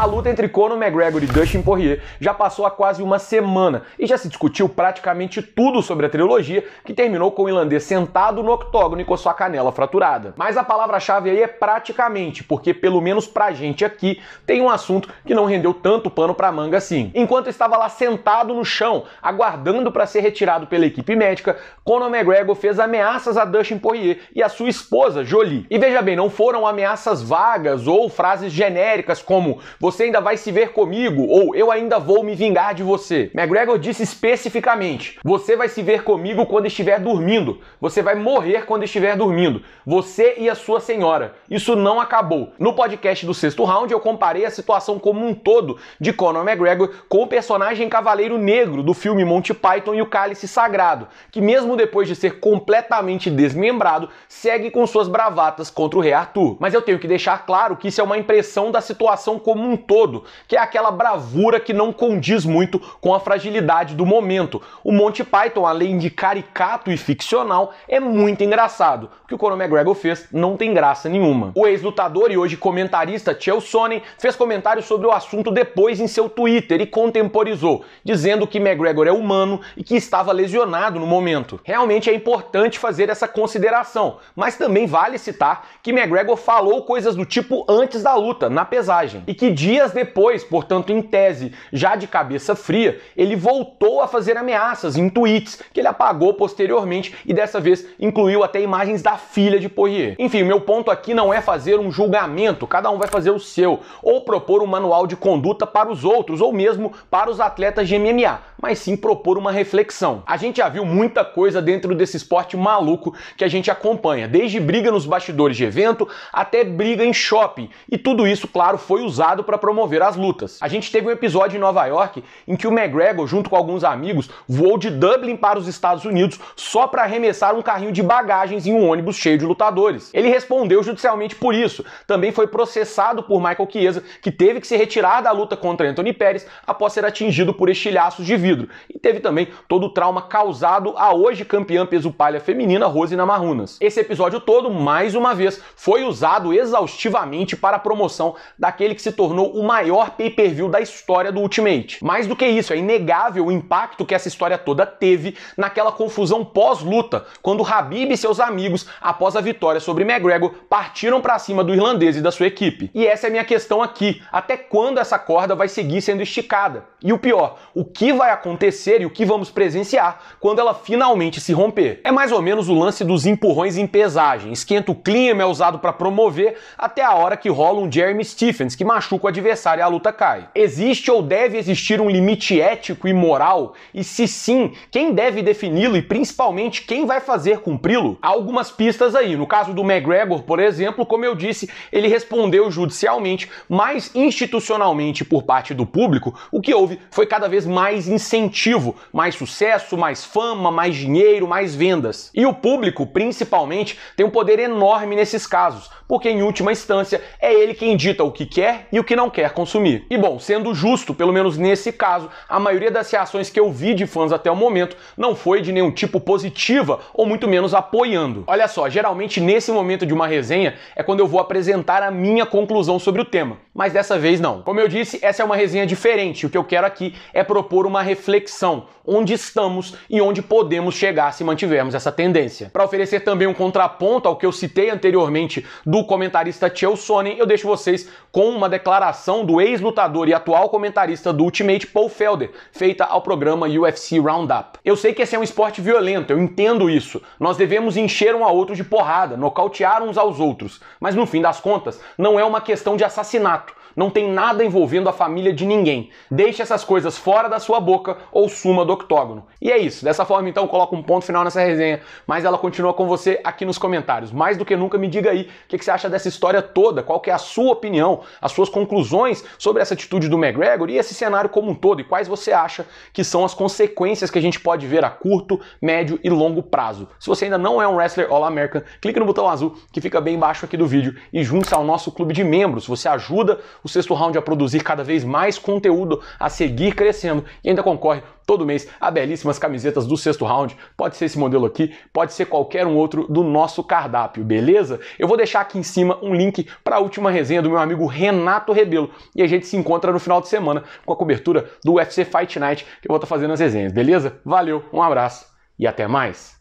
A luta entre Conor McGregor e Dustin Poirier já passou há quase uma semana e já se discutiu praticamente tudo sobre a trilogia, que terminou com o irlandês sentado no octógono e com sua canela fraturada. Mas a palavra-chave aí é praticamente, porque pelo menos pra gente aqui tem um assunto que não rendeu tanto pano pra manga assim. Enquanto estava lá sentado no chão, aguardando para ser retirado pela equipe médica, Conor McGregor fez ameaças a Dustin Poirier e a sua esposa, Jolie. E veja bem, não foram ameaças vagas ou frases genéricas como você ainda vai se ver comigo, ou eu ainda vou me vingar de você. McGregor disse especificamente: você vai se ver comigo quando estiver dormindo, você vai morrer quando estiver dormindo, você e a sua senhora. Isso não acabou. No podcast do sexto round, eu comparei a situação como um todo de Conor McGregor com o personagem Cavaleiro Negro do filme Monty Python e o Cálice Sagrado, que mesmo depois de ser completamente desmembrado, segue com suas bravatas contra o Rei Arthur. Mas eu tenho que deixar claro que isso é uma impressão da situação como um todo, que é aquela bravura que não condiz muito com a fragilidade do momento. O Monty Python, além de caricato e ficcional, é muito engraçado. O que o Conor McGregor fez não tem graça nenhuma. O ex-lutador e hoje comentarista Chael Sonnen fez comentários sobre o assunto depois em seu Twitter e contemporizou, dizendo que McGregor é humano e que estava lesionado no momento. Realmente é importante fazer essa consideração, mas também vale citar que McGregor falou coisas do tipo antes da luta, na pesagem, e que diz Dias depois, portanto, em tese, já de cabeça fria, ele voltou a fazer ameaças em tweets que ele apagou posteriormente e dessa vez incluiu até imagens da filha de Poirier. Enfim, meu ponto aqui não é fazer um julgamento, cada um vai fazer o seu, ou propor um manual de conduta para os outros, ou mesmo para os atletas de MMA, mas sim propor uma reflexão. A gente já viu muita coisa dentro desse esporte maluco que a gente acompanha, desde briga nos bastidores de evento até briga em shopping, e tudo isso, claro, foi usado para promover as lutas. A gente teve um episódio em Nova York em que o McGregor, junto com alguns amigos, voou de Dublin para os Estados Unidos só para arremessar um carrinho de bagagens em um ônibus cheio de lutadores. Ele respondeu judicialmente por isso. Também foi processado por Michael Chiesa, que teve que se retirar da luta contra Anthony Pérez após ser atingido por estilhaços de vidro. E teve também todo o trauma causado a hoje campeã peso palha feminina Rose Namarunas. Esse episódio todo, mais uma vez, foi usado exaustivamente para a promoção daquele que se tornou o maior pay-per-view da história do Ultimate. Mais do que isso, é inegável o impacto que essa história toda teve naquela confusão pós-luta, quando Habib e seus amigos, após a vitória sobre McGregor, partiram para cima do irlandês e da sua equipe. E essa é a minha questão aqui: até quando essa corda vai seguir sendo esticada? E o pior, o que vai acontecer e o que vamos presenciar quando ela finalmente se romper? É mais ou menos o lance dos empurrões em pesagem. Esquenta o clima, é usado para promover, até a hora que rola um Jeremy Stephens, que machuca o adversário e a luta cai. Existe ou deve existir um limite ético e moral? E se sim, quem deve defini-lo e principalmente quem vai fazer cumpri-lo? Há algumas pistas aí. No caso do McGregor, por exemplo, como eu disse, ele respondeu judicialmente, mas institucionalmente por parte do público, o que houve foi cada vez mais incentivo, mais sucesso, mais fama, mais dinheiro, mais vendas. E o público, principalmente, tem um poder enorme nesses casos, porque em última instância é ele quem dita o que quer e o que não não quer consumir. E bom, sendo justo, pelo menos nesse caso, a maioria das reações que eu vi de fãs até o momento não foi de nenhum tipo positiva ou muito menos apoiando. Olha só, geralmente nesse momento de uma resenha é quando eu vou apresentar a minha conclusão sobre o tema, mas dessa vez não. Como eu disse, essa é uma resenha diferente. O que eu quero aqui é propor uma reflexão onde estamos e onde podemos chegar se mantivermos essa tendência. Para oferecer também um contraponto ao que eu citei anteriormente do comentarista Tio Sonnen, eu deixo vocês com uma declaração declaração do ex-lutador e atual comentarista do Ultimate Paul Felder, feita ao programa UFC Roundup. Eu sei que esse é um esporte violento, eu entendo isso. Nós devemos encher um a outro de porrada, nocautear uns aos outros, mas no fim das contas, não é uma questão de assassinato. Não tem nada envolvendo a família de ninguém. Deixe essas coisas fora da sua boca ou suma do octógono. E é isso. Dessa forma, então, coloca um ponto final nessa resenha, mas ela continua com você aqui nos comentários. Mais do que nunca, me diga aí o que você acha dessa história toda, qual que é a sua opinião, as suas conclusões sobre essa atitude do McGregor e esse cenário como um todo, e quais você acha que são as consequências que a gente pode ver a curto, médio e longo prazo. Se você ainda não é um wrestler All-American, clique no botão azul que fica bem embaixo aqui do vídeo e junte-se ao nosso clube de membros. Você ajuda o sexto round a produzir cada vez mais conteúdo, a seguir crescendo e ainda concorre todo mês a belíssimas camisetas do sexto round. Pode ser esse modelo aqui, pode ser qualquer um outro do nosso cardápio, beleza? Eu vou deixar aqui em cima um link para a última resenha do meu amigo Renato Rebelo e a gente se encontra no final de semana com a cobertura do UFC Fight Night que eu vou estar tá fazendo as resenhas, beleza? Valeu, um abraço e até mais!